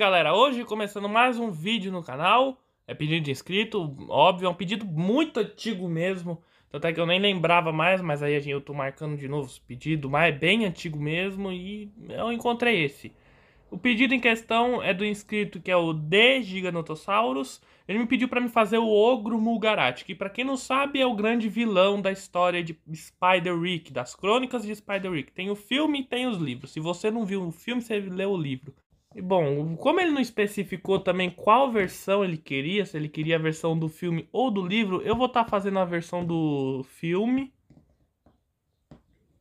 galera? Hoje começando mais um vídeo no canal. É pedido de inscrito, óbvio, é um pedido muito antigo mesmo. é que eu nem lembrava mais, mas aí eu tô marcando de novo esse pedido, mas é bem antigo mesmo e eu encontrei esse. O pedido em questão é do inscrito que é o D Giganotosaurus. Ele me pediu para me fazer o Ogro Mulgarat, que para quem não sabe é o grande vilão da história de Spider-Rick, das crônicas de Spider-Rick. Tem o filme e tem os livros. Se você não viu o filme, você lê o livro. Bom, como ele não especificou também qual versão ele queria, se ele queria a versão do filme ou do livro, eu vou estar tá fazendo a versão do filme.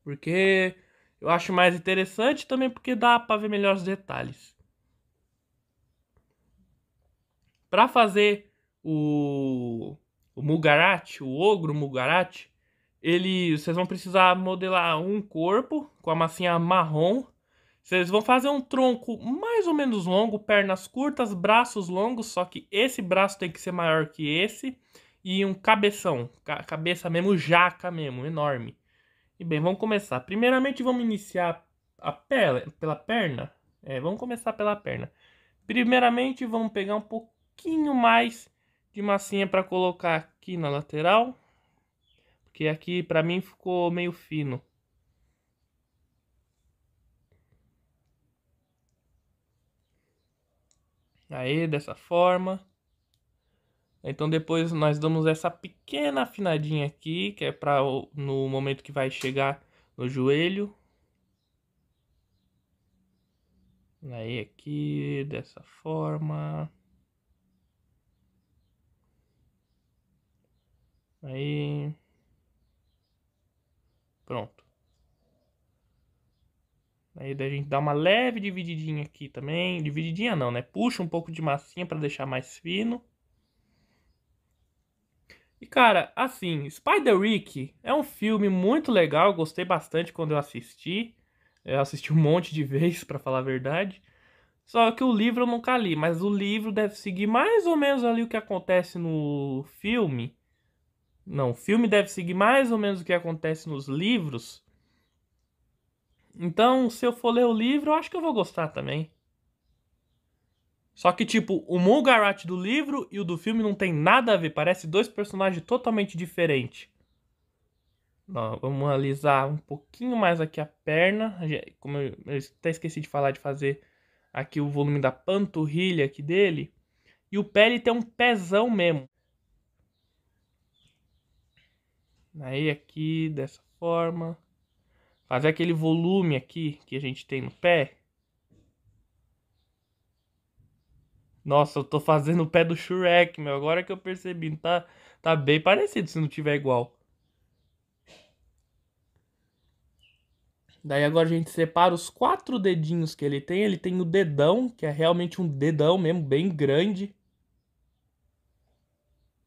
Porque eu acho mais interessante também porque dá para ver melhores detalhes. Para fazer o, o Mugarat, o ogro Mugarat, ele vocês vão precisar modelar um corpo com a massinha marrom vocês vão fazer um tronco mais ou menos longo, pernas curtas, braços longos, só que esse braço tem que ser maior que esse. E um cabeção, cabeça mesmo, jaca mesmo, enorme. E bem, vamos começar. Primeiramente vamos iniciar a pele, pela perna. É, vamos começar pela perna. Primeiramente vamos pegar um pouquinho mais de massinha para colocar aqui na lateral. Porque aqui para mim ficou meio fino. Aí, dessa forma. Então depois nós damos essa pequena afinadinha aqui, que é para no momento que vai chegar no joelho. Aí aqui, dessa forma. Aí. Pronto. Aí a gente dá uma leve divididinha aqui também. Divididinha não, né? Puxa um pouco de massinha para deixar mais fino. E cara, assim, Spider-Rick é um filme muito legal, gostei bastante quando eu assisti. Eu assisti um monte de vezes, para falar a verdade. Só que o livro eu nunca li, mas o livro deve seguir mais ou menos ali o que acontece no filme. Não, o filme deve seguir mais ou menos o que acontece nos livros. Então, se eu for ler o livro, eu acho que eu vou gostar também. Só que, tipo, o Mulgarat do livro e o do filme não tem nada a ver. Parece dois personagens totalmente diferentes. Não, vamos alisar um pouquinho mais aqui a perna. Como eu, até esqueci de falar de fazer aqui o volume da panturrilha aqui dele. E o pé ele tem um pezão mesmo. Aí aqui, dessa forma fazer aquele volume aqui que a gente tem no pé. Nossa, eu tô fazendo o pé do Shrek, meu. Agora que eu percebi, tá, tá bem parecido se não tiver igual. Daí agora a gente separa os quatro dedinhos que ele tem. Ele tem o dedão, que é realmente um dedão mesmo, bem grande.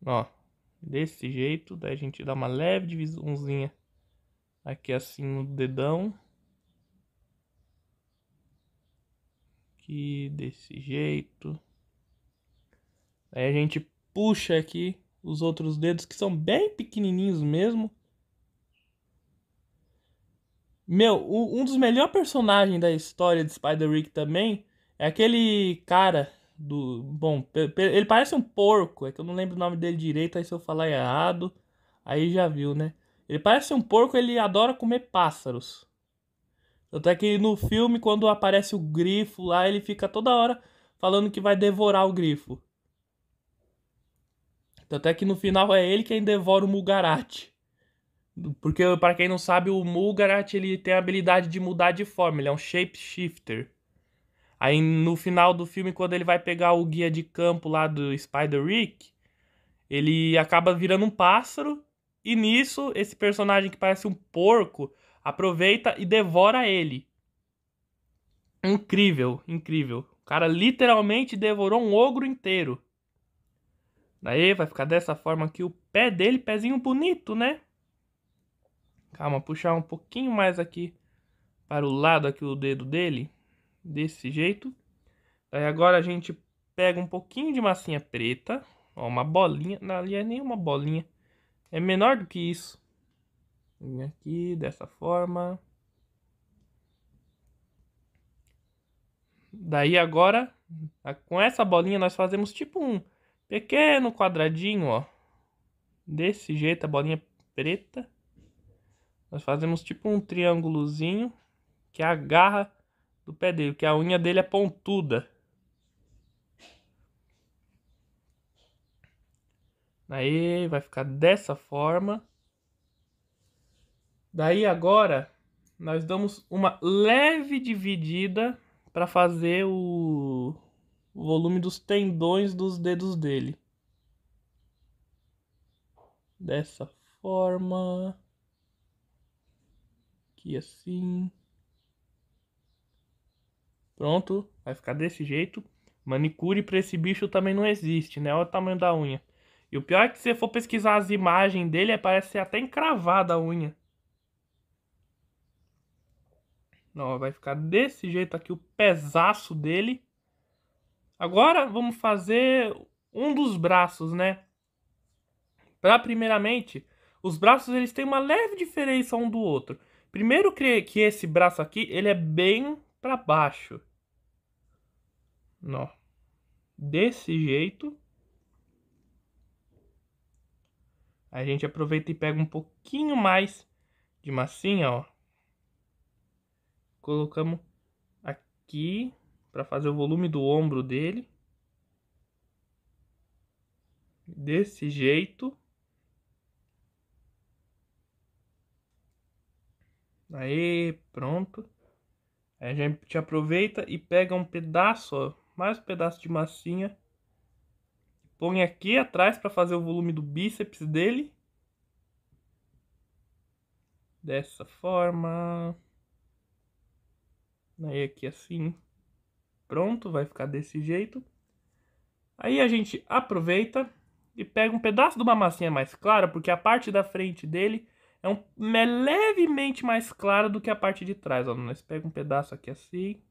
Ó, desse jeito. Daí a gente dá uma leve divisãozinha aqui assim no dedão. Aqui desse jeito. Aí a gente puxa aqui os outros dedos que são bem pequenininhos mesmo. Meu, um dos melhores personagens da história de Spider-Rick também é aquele cara do. Bom, ele parece um porco, é que eu não lembro o nome dele direito, aí se eu falar errado, aí já viu, né? Ele parece um porco, ele adora comer pássaros. Até que no filme, quando aparece o grifo lá, ele fica toda hora falando que vai devorar o grifo. Até que no final é ele quem devora o Mugarat. Porque, para quem não sabe, o Mugarat ele tem a habilidade de mudar de forma, ele é um shapeshifter. Aí no final do filme, quando ele vai pegar o guia de campo lá do Spider Rick, ele acaba virando um pássaro e nisso, esse personagem que parece um porco aproveita e devora ele. Incrível, incrível. O cara literalmente devorou um ogro inteiro. Daí vai ficar dessa forma aqui o pé dele, pezinho bonito, né? Calma, puxar um pouquinho mais aqui para o lado aqui o dedo dele. Desse jeito. Daí agora a gente pega um pouquinho de massinha preta. Ó, uma bolinha. Não, ali é nenhuma bolinha é menor do que isso. Vem aqui dessa forma. Daí agora, com essa bolinha nós fazemos tipo um pequeno quadradinho, ó. Desse jeito, a bolinha preta. Nós fazemos tipo um triângulozinho que é a garra do pé dele, que a unha dele é pontuda. Aí vai ficar dessa forma. Daí agora nós damos uma leve dividida para fazer o... o volume dos tendões dos dedos dele. Dessa forma. Aqui assim. Pronto, vai ficar desse jeito. Manicure para esse bicho também não existe, né? Olha o tamanho da unha. E o pior é que se você for pesquisar as imagens dele, é, parece até encravada a unha. Não, vai ficar desse jeito aqui o pesaço dele. Agora vamos fazer um dos braços, né? Para primeiramente, os braços eles têm uma leve diferença um do outro. Primeiro que, que esse braço aqui, ele é bem para baixo. Não. Desse jeito. A gente aproveita e pega um pouquinho mais de massinha, ó. Colocamos aqui para fazer o volume do ombro dele. Desse jeito. Aí, pronto. Aí a gente aproveita e pega um pedaço, ó, mais um pedaço de massinha põe aqui atrás para fazer o volume do bíceps dele. Dessa forma. Aí aqui assim. Pronto, vai ficar desse jeito. Aí a gente aproveita e pega um pedaço de uma massinha mais clara, porque a parte da frente dele é, um, é levemente mais clara do que a parte de trás. Ó. Nós pegamos um pedaço aqui assim,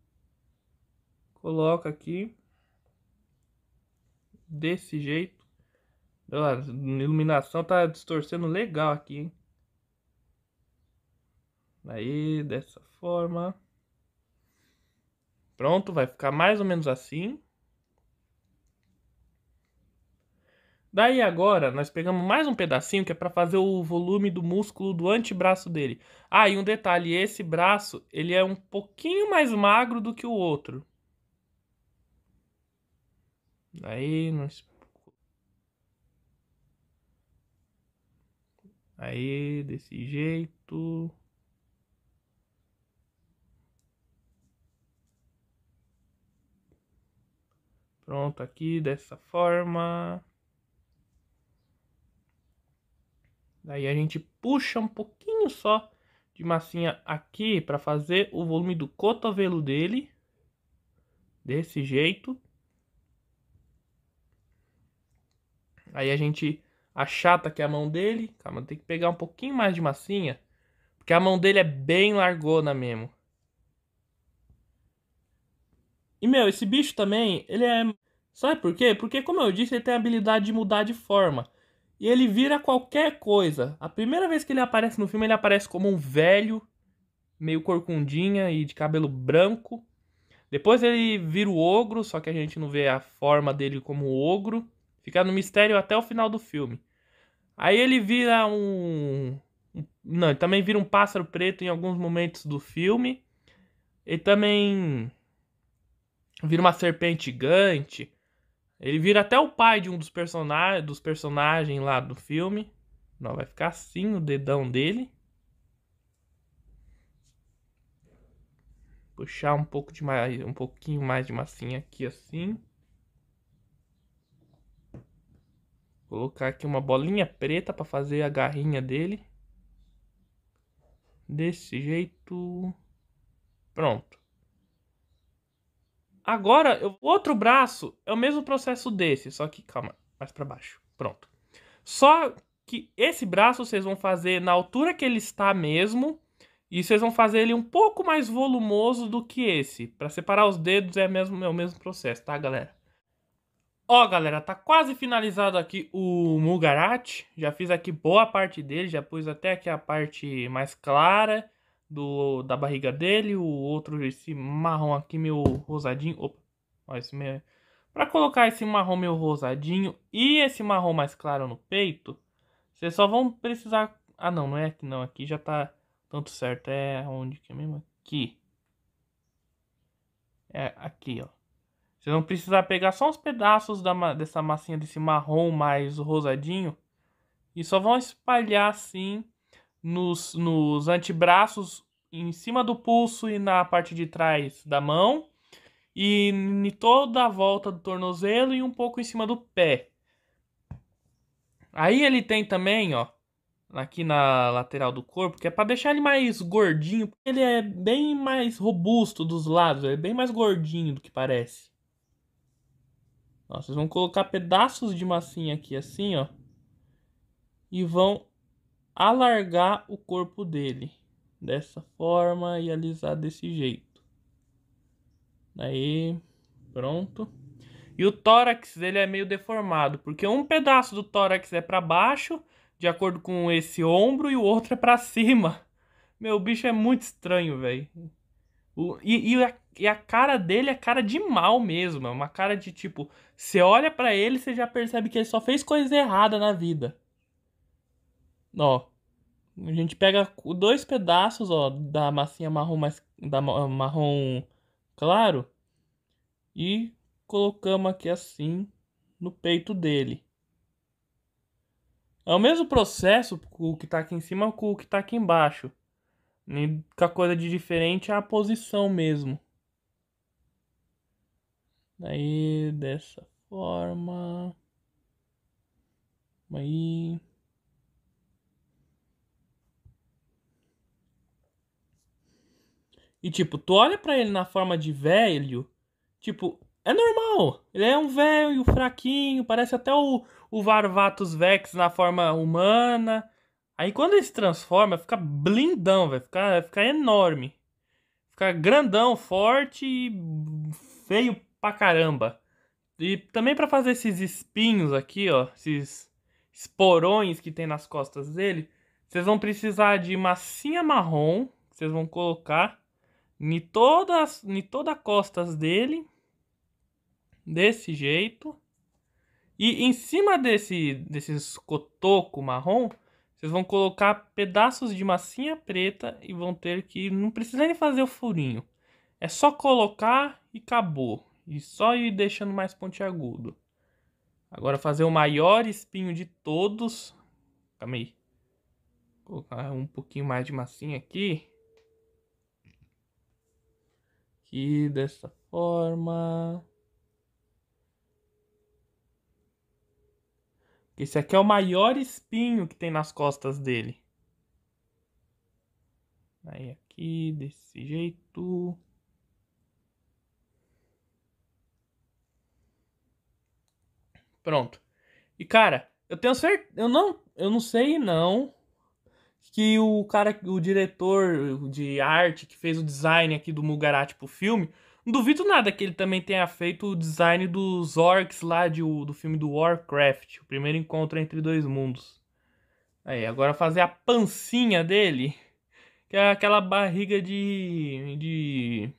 coloca aqui desse jeito. a iluminação tá distorcendo legal aqui, hein? Aí, dessa forma. Pronto, vai ficar mais ou menos assim. Daí agora, nós pegamos mais um pedacinho que é para fazer o volume do músculo do antebraço dele. Ah, e um detalhe, esse braço, ele é um pouquinho mais magro do que o outro. Aí nós. Aí, desse jeito. Pronto, aqui dessa forma. Daí a gente puxa um pouquinho só de massinha aqui para fazer o volume do cotovelo dele. Desse jeito. Aí a gente achata que é a mão dele. Calma, tem que pegar um pouquinho mais de massinha. Porque a mão dele é bem largona mesmo. E, meu, esse bicho também, ele é... Sabe por quê? Porque, como eu disse, ele tem a habilidade de mudar de forma. E ele vira qualquer coisa. A primeira vez que ele aparece no filme, ele aparece como um velho, meio corcundinha e de cabelo branco. Depois ele vira o ogro, só que a gente não vê a forma dele como ogro. Fica no mistério até o final do filme. Aí ele vira um. Não, ele também vira um pássaro preto em alguns momentos do filme. Ele também vira uma serpente gigante. Ele vira até o pai de um dos personagens, dos personagens lá do filme. Não, vai ficar assim o dedão dele. Puxar um pouco de mais, um pouquinho mais de massinha aqui assim. Colocar aqui uma bolinha preta para fazer a garrinha dele. Desse jeito. Pronto. Agora, o outro braço é o mesmo processo desse, só que, calma, mais para baixo. Pronto. Só que esse braço vocês vão fazer na altura que ele está mesmo. E vocês vão fazer ele um pouco mais volumoso do que esse. Para separar os dedos é, mesmo, é o mesmo processo, tá, galera? Ó, galera, tá quase finalizado aqui o Mugarat. Já fiz aqui boa parte dele, já pus até aqui a parte mais clara do da barriga dele, o outro esse marrom aqui meu rosadinho, opa. Ó, esse meio Para colocar esse marrom meio rosadinho e esse marrom mais claro no peito, vocês só vão precisar Ah, não, não é aqui não, aqui já tá tanto certo. É onde que é mesmo? Aqui. É aqui, ó. Vocês vão precisar pegar só uns pedaços da, dessa massinha, desse marrom mais rosadinho. E só vão espalhar assim nos, nos antebraços, em cima do pulso e na parte de trás da mão. E em toda a volta do tornozelo e um pouco em cima do pé. Aí ele tem também, ó, aqui na lateral do corpo, que é para deixar ele mais gordinho. Ele é bem mais robusto dos lados, é bem mais gordinho do que parece vocês vão colocar pedaços de massinha aqui assim, ó. E vão alargar o corpo dele. Dessa forma e alisar desse jeito. Aí, pronto. E o tórax dele é meio deformado, porque um pedaço do tórax é para baixo, de acordo com esse ombro, e o outro é para cima. Meu, bicho é muito estranho, velho. O, e, e, a, e a cara dele é cara de mal mesmo. É uma cara de tipo. Você olha para ele você já percebe que ele só fez coisa errada na vida. Ó. A gente pega dois pedaços, ó, da massinha marrom mais. Da marrom claro. E colocamos aqui assim no peito dele. É o mesmo processo com o que tá aqui em cima com o que tá aqui embaixo. A única coisa de diferente é a posição mesmo. aí dessa forma. Aí. E tipo, tu olha para ele na forma de velho, tipo, é normal. Ele é um velho, fraquinho, parece até o, o varvatus Vex na forma humana. Aí quando ele se transforma, fica blindão, vai ficar, fica enorme. Fica grandão, forte e feio pra caramba. E também para fazer esses espinhos aqui, ó, esses esporões que tem nas costas dele, vocês vão precisar de massinha marrom, vocês vão colocar em todas, em toda costas dele, desse jeito. E em cima desse desses cotoco marrom, vocês vão colocar pedaços de massinha preta e vão ter que. Não precisa nem fazer o furinho. É só colocar e acabou. E só ir deixando mais pontiagudo. Agora fazer o maior espinho de todos. Calma aí. Vou colocar um pouquinho mais de massinha aqui. Aqui dessa forma. Esse aqui é o maior espinho que tem nas costas dele. Aí aqui, desse jeito. Pronto. E cara, eu tenho certeza, eu não, eu não sei não que o cara, o diretor de arte que fez o design aqui do Mugarati pro filme, não duvido nada que ele também tenha feito o design dos orcs lá de, do filme do Warcraft, o primeiro encontro entre dois mundos. Aí, agora fazer a pancinha dele, que é aquela barriga de de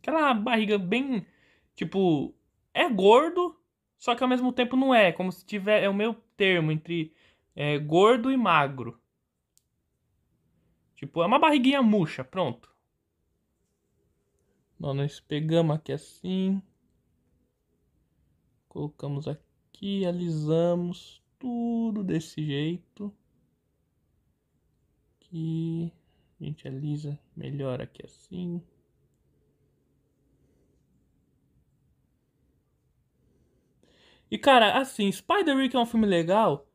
aquela barriga bem tipo é gordo, só que ao mesmo tempo não é, como se tiver é o meu termo entre é, gordo e magro. Tipo, é uma barriguinha murcha, pronto. Nós, nós pegamos aqui assim. Colocamos aqui, alisamos tudo desse jeito. Aqui, a gente alisa melhor aqui assim. E cara, assim, spider man é um filme legal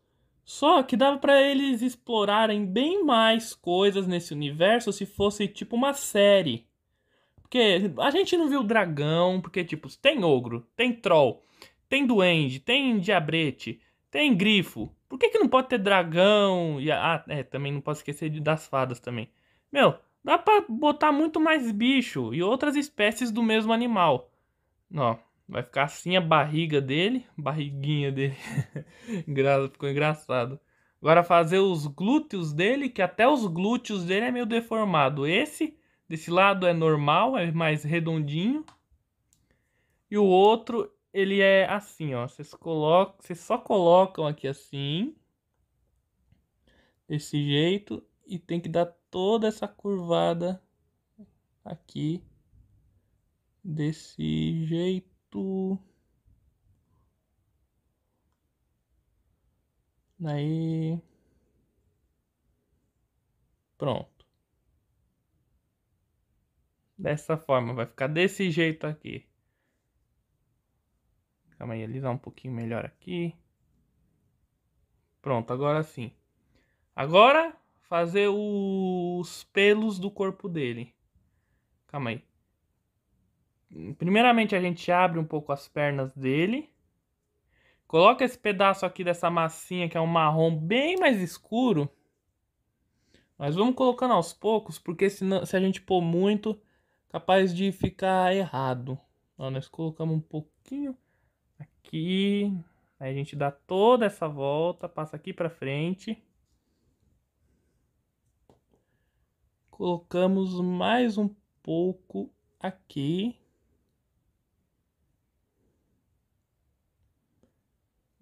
só que dava para eles explorarem bem mais coisas nesse universo se fosse tipo uma série. Porque a gente não viu dragão, porque tipo, tem ogro, tem troll, tem duende, tem diabrete, tem grifo. Por que, que não pode ter dragão? E, ah, é, também não posso esquecer das fadas também. Meu, dá pra botar muito mais bicho e outras espécies do mesmo animal. Ó, Vai ficar assim a barriga dele, barriguinha dele. Ficou engraçado. Agora fazer os glúteos dele, que até os glúteos dele é meio deformado. Esse, desse lado é normal, é mais redondinho. E o outro, ele é assim, ó. Vocês colocam, vocês só colocam aqui assim. Desse jeito e tem que dar toda essa curvada aqui desse jeito tudo. Daí. Pronto. Dessa forma, vai ficar desse jeito aqui. Calma aí, alisar um pouquinho melhor aqui. Pronto, agora sim. Agora, fazer os pelos do corpo dele. Calma aí primeiramente a gente abre um pouco as pernas dele. Coloca esse pedaço aqui dessa massinha que é um marrom bem mais escuro. Mas vamos colocando aos poucos, porque se, se a gente pôr muito, capaz de ficar errado. Ó, nós colocamos um pouquinho aqui. Aí a gente dá toda essa volta, passa aqui pra frente. Colocamos mais um pouco aqui.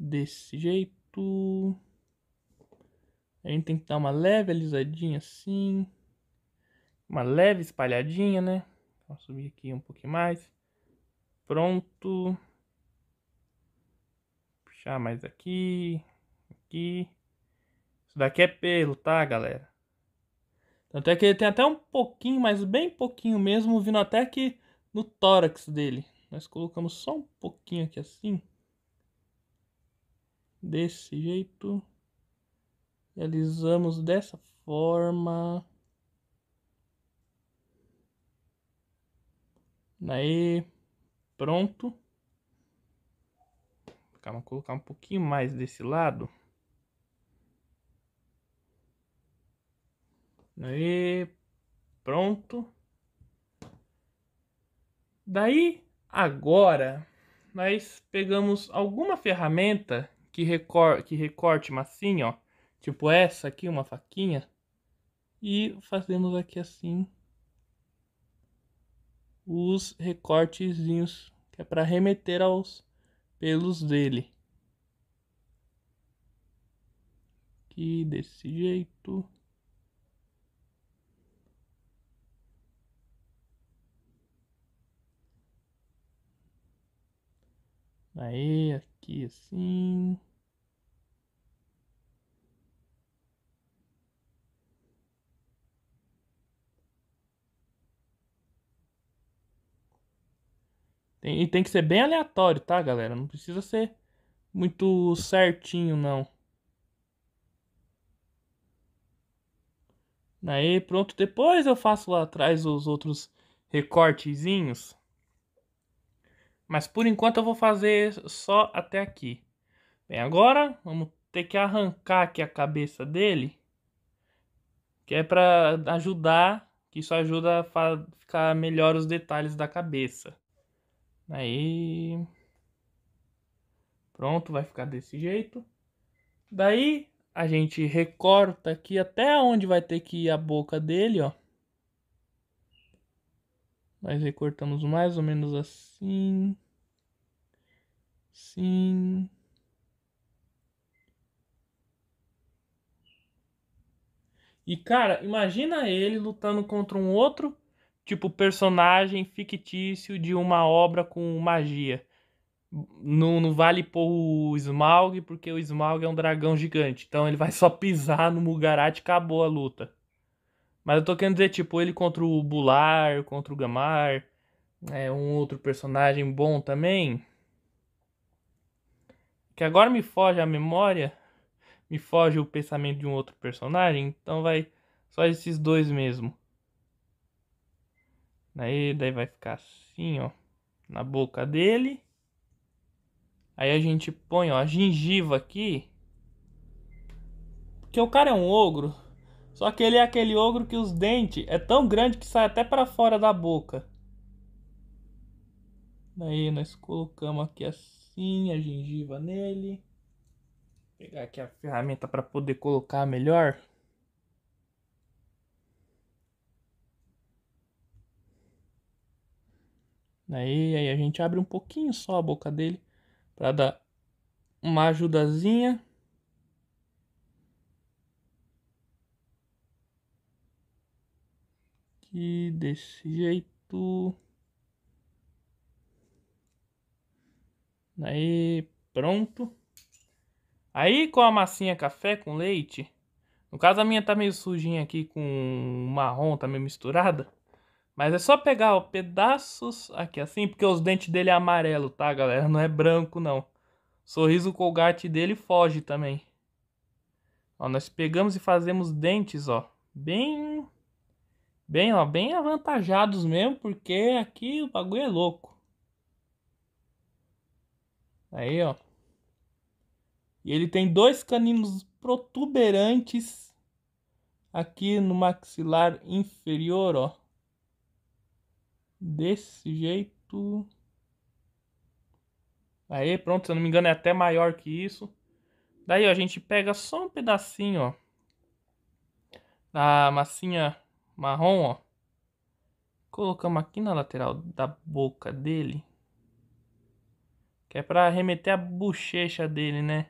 desse jeito. A gente tem que dar uma leve alisadinha assim. Uma leve espalhadinha, né? Vou subir aqui um pouquinho mais. Pronto. Puxar mais aqui. Aqui. Isso daqui é pelo, tá, galera? Tanto é que ele tem até um pouquinho, mas bem pouquinho mesmo, vindo até aqui no tórax dele. Nós colocamos só um pouquinho aqui assim desse jeito. Realizamos dessa forma. Aí, pronto. Calma, colocar um pouquinho mais desse lado. Aí, pronto. Daí, agora, nós pegamos alguma ferramenta que, recor que recorte massinha, ó. Tipo essa aqui, uma faquinha. E fazemos aqui assim os recortezinhos, que é para remeter aos pelos dele. Aqui desse jeito. Aí, aqui aqui assim. Tem, e tem que ser bem aleatório, tá, galera? Não precisa ser muito certinho, não. Aí, pronto. Depois eu faço lá atrás os outros recortezinhos. Mas por enquanto eu vou fazer só até aqui. Bem, agora vamos ter que arrancar aqui a cabeça dele. Que é para ajudar, que isso ajuda a ficar melhor os detalhes da cabeça. Aí... Pronto, vai ficar desse jeito. Daí a gente recorta aqui até onde vai ter que ir a boca dele, ó. Mas recortamos mais ou menos assim. Sim. E cara, imagina ele lutando contra um outro tipo personagem fictício de uma obra com magia. Não, não vale pôr o Smaug, porque o Smaug é um dragão gigante. Então ele vai só pisar no Mugarat e acabou a luta. Mas eu tô querendo dizer, tipo, ele contra o Bular, contra o Gamar, é um outro personagem bom também. Que agora me foge a memória, me foge o pensamento de um outro personagem, então vai só esses dois mesmo. Daí, daí vai ficar assim, ó, na boca dele. Aí a gente põe, ó, a gengiva aqui. Porque o cara é um ogro. Só que ele é aquele ogro que os dentes é tão grande que sai até para fora da boca. Aí nós colocamos aqui assim a gengiva nele. Vou pegar aqui a ferramenta para poder colocar melhor. Aí, aí a gente abre um pouquinho só a boca dele para dar uma ajudazinha. aqui desse jeito. Aí, pronto. Aí com a massinha café com leite, no caso a minha tá meio sujinha aqui com marrom, tá meio misturada. Mas é só pegar ó, pedaços aqui assim, porque os dentes dele é amarelo, tá galera? Não é branco não. Sorriso colgate dele foge também. Ó, nós pegamos e fazemos dentes, ó, bem Bem, ó, bem avantajados mesmo, porque aqui o bagulho é louco. Aí, ó. E ele tem dois caninos protuberantes aqui no maxilar inferior, ó. Desse jeito. Aí, pronto, se eu não me engano é até maior que isso. Daí, ó, a gente pega só um pedacinho, ó. Da massinha marrom, ó. Colocamos aqui na lateral da boca dele. Que é pra remeter a bochecha dele, né?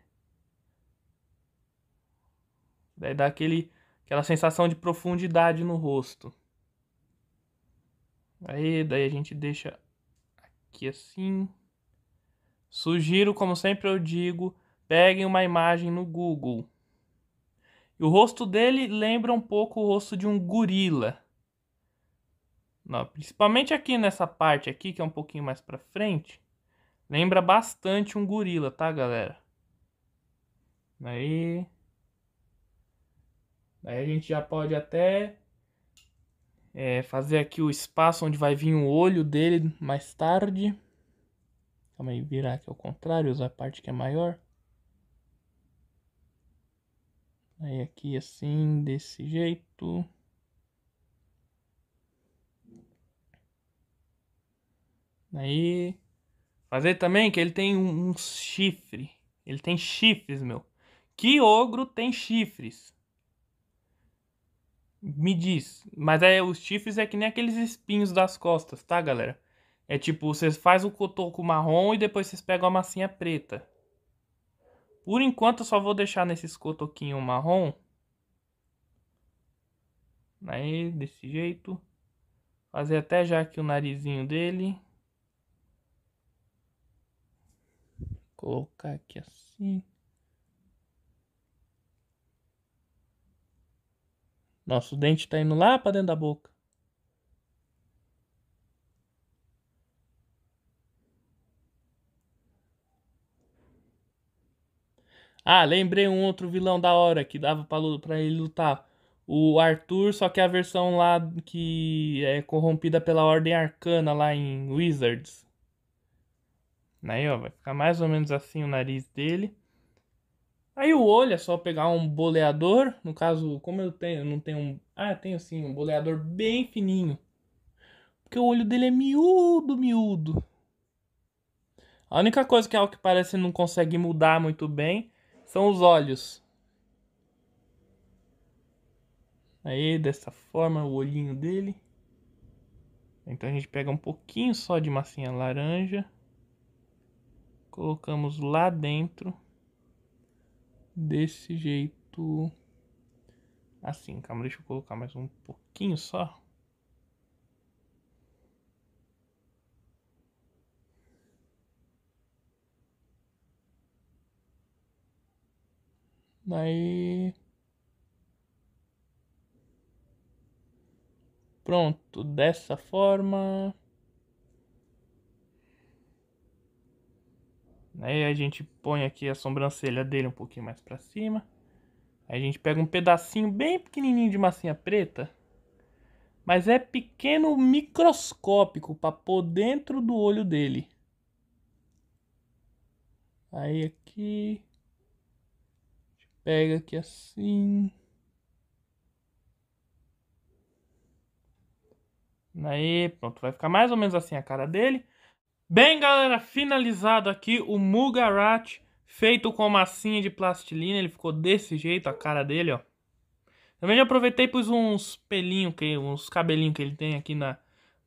Daí dá aquele, aquela sensação de profundidade no rosto. Aí, daí a gente deixa aqui assim. Sugiro, como sempre eu digo, peguem uma imagem no Google e o rosto dele lembra um pouco o rosto de um gorila. Não, principalmente aqui nessa parte aqui, que é um pouquinho mais pra frente. Lembra bastante um gorila, tá, galera? Aí... Daí a gente já pode até é, fazer aqui o espaço onde vai vir o olho dele mais tarde. Calma aí, virar aqui ao contrário, usar a parte que é maior. Aí aqui assim, desse jeito. Aí. Fazer também que ele tem um, um chifre. Ele tem chifres, meu. Que ogro tem chifres? Me diz. Mas é, os chifres é que nem aqueles espinhos das costas, tá, galera? É tipo, vocês faz o cotoco marrom e depois vocês pegam a massinha preta. Por enquanto eu só vou deixar nesses cotoquinhos marrom. Aí, desse jeito. Fazer até já aqui o narizinho dele. Colocar aqui assim. Nosso dente tá indo lá pra dentro da boca. Ah, lembrei um outro vilão da hora que dava pra, ele lutar. O Arthur, só que a versão lá que é corrompida pela Ordem Arcana lá em Wizards. Aí, ó, vai ficar mais ou menos assim o nariz dele. Aí o olho é só pegar um boleador. No caso, como eu tenho, não tenho um. Ah, tenho sim, um boleador bem fininho. Porque o olho dele é miúdo, miúdo. A única coisa que é o que parece não consegue mudar muito bem são os olhos. Aí, dessa forma, o olhinho dele. Então a gente pega um pouquinho só de massinha laranja. Colocamos lá dentro. Desse jeito. Assim, calma, deixa eu colocar mais um pouquinho só. Daí. Pronto, dessa forma. Aí a gente põe aqui a sobrancelha dele um pouquinho mais pra cima. Aí a gente pega um pedacinho bem pequenininho de massinha preta. Mas é pequeno microscópico pra pôr dentro do olho dele. Aí aqui. Pega aqui assim. Aí, pronto, vai ficar mais ou menos assim a cara dele. Bem, galera, finalizado aqui o Mugarat feito com massinha de plastilina. Ele ficou desse jeito a cara dele, ó. Também já aproveitei e pus uns pelinhos, que, uns cabelinhos que ele tem aqui na,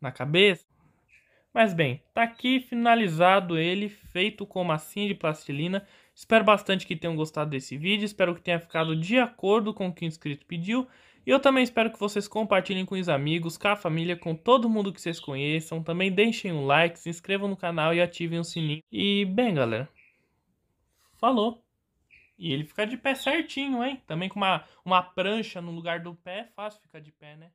na cabeça. Mas bem, tá aqui finalizado ele, feito com massinha de plastilina. Espero bastante que tenham gostado desse vídeo, espero que tenha ficado de acordo com o que o inscrito pediu. E eu também espero que vocês compartilhem com os amigos, com a família, com todo mundo que vocês conheçam. Também deixem um like, se inscrevam no canal e ativem o sininho. E bem, galera, falou! E ele fica de pé certinho, hein? Também com uma, uma prancha no lugar do pé, é fácil ficar de pé, né?